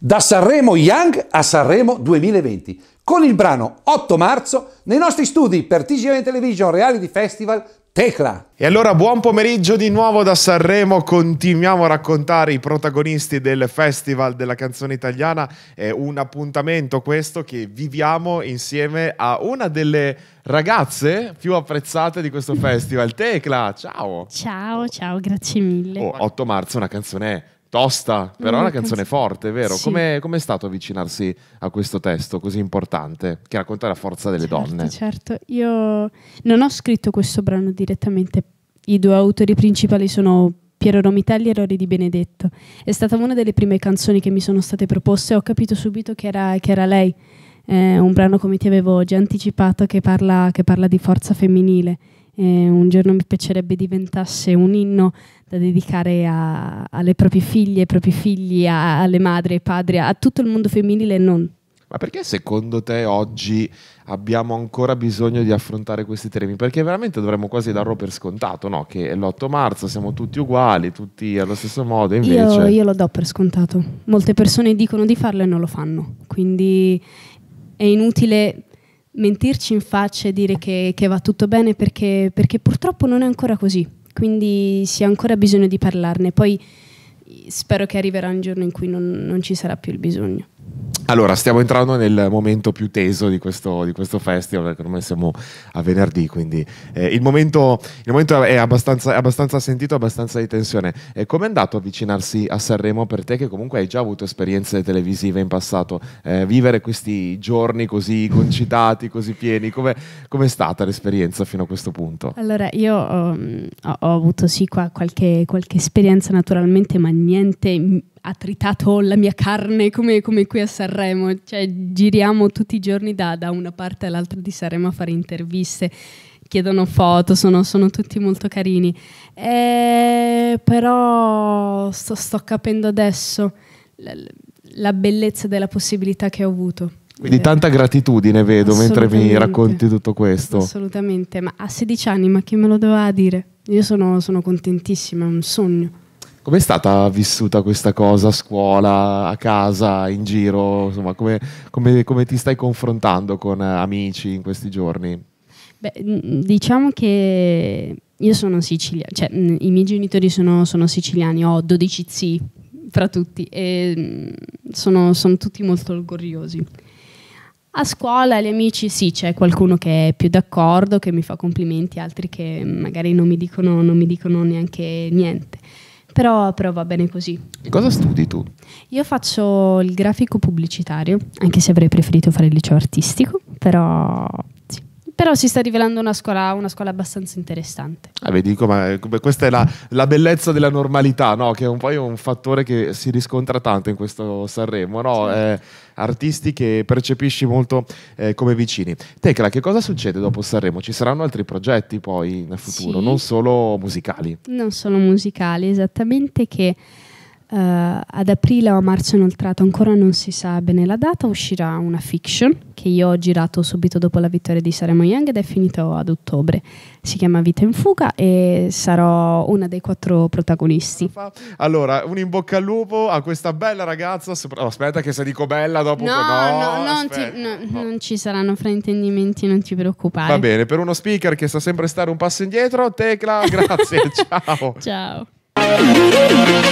Da Sanremo Young a Sanremo 2020, con il brano 8 marzo nei nostri studi per TGN Television Reality Festival Tecla. E allora buon pomeriggio di nuovo da Sanremo, continuiamo a raccontare i protagonisti del Festival della canzone italiana, è un appuntamento questo che viviamo insieme a una delle ragazze più apprezzate di questo festival, Tecla, ciao! Ciao, ciao, grazie mille. Oh, 8 marzo, una canzone tosta, però è una canzone forte, vero? Sì. Come, come è stato avvicinarsi a questo testo così importante che racconta la forza delle certo, donne? Certo, io non ho scritto questo brano direttamente, i due autori principali sono Piero Romitelli e Rory Di Benedetto. È stata una delle prime canzoni che mi sono state proposte e ho capito subito che era, che era lei. Eh, un brano, come ti avevo già anticipato, che parla, che parla di forza femminile eh, un giorno mi piacerebbe diventasse un inno da dedicare a, alle proprie figlie, ai propri figli, a, alle madri, ai padri, a tutto il mondo femminile e non. Ma perché secondo te oggi abbiamo ancora bisogno di affrontare questi temi? Perché veramente dovremmo quasi darlo per scontato, no? Che l'8 marzo siamo tutti uguali, tutti allo stesso modo. Invece... Io, io lo do per scontato. Molte persone dicono di farlo e non lo fanno. Quindi è inutile mentirci in faccia e dire che, che va tutto bene perché, perché, purtroppo non è ancora così, quindi si ha ancora bisogno di parlarne, poi eh, spero che arriverà un giorno in cui non, non ci sarà più il bisogno. Allora, stiamo entrando nel momento più teso di questo, di questo festival, perché ormai siamo a venerdì, quindi eh, il, momento, il, momento, è abbastanza, abbastanza, sentito, abbastanza di tensione. Eh, Come è andato avvicinarsi a Sanremo per te, che comunque hai già avuto esperienze televisive in passato? Eh, vivere questi giorni così concitati, così pieni, come è stata l'esperienza fino a questo punto? Allora, io um, ho, ho avuto sì qua qualche, qualche esperienza naturalmente, ma niente ha tritato la mia carne come, come qui a Sanremo, cioè, giriamo tutti i giorni da, da una parte all'altra di Sanremo a fare interviste chiedono foto, sono, sono, tutti molto carini. Eh, però sto, sto, capendo adesso la, la, bellezza della possibilità che ho avuto. Quindi eh, tanta gratitudine vedo mentre mi racconti tutto questo. Assolutamente, ma a 16 anni, ma chi me lo doveva dire? Io sono, sono contentissima, è un sogno. Com'è stata vissuta questa cosa a scuola, a casa, in giro? Insomma, come, come, come ti stai confrontando con eh, amici in questi giorni? Beh, diciamo che io sono siciliana, cioè i miei genitori sono, sono siciliani, ho 12 zii fra tutti e mm, sono, sono tutti molto orgogliosi. A scuola gli amici sì, c'è qualcuno che è più d'accordo, che mi fa complimenti, altri che magari non mi dicono, non mi dicono neanche niente però, però va bene così. Che cosa studi tu? Io faccio il grafico pubblicitario, anche se avrei preferito fare il liceo artistico, però però si sta rivelando una scuola, una scuola abbastanza interessante. Ah, vi dico, ma questa è la, la bellezza della normalità, no? che è un, poi un fattore che si riscontra tanto in questo Sanremo, no? Sì. Eh, artisti che percepisci molto eh, come vicini. Tecla, che cosa succede dopo Sanremo? Ci saranno altri progetti poi nel futuro, sì. non solo musicali? Non solo musicali, esattamente che... Uh, ad aprile o a marzo inoltrato, ancora non si sa bene la data, uscirà una fiction che io ho girato subito dopo la vittoria di Saremo Young ed è finito ad ottobre. Si chiama Vita in fuga e sarò una dei quattro protagonisti. Allora, un in bocca al lupo a questa bella ragazza. aspetta che se dico bella dopo... No, no, no, non, ti, no, no. non ci saranno fraintendimenti, non ti preoccupare. Va bene, per uno speaker che sa sempre stare un passo indietro, Tecla, grazie, ciao. Ciao.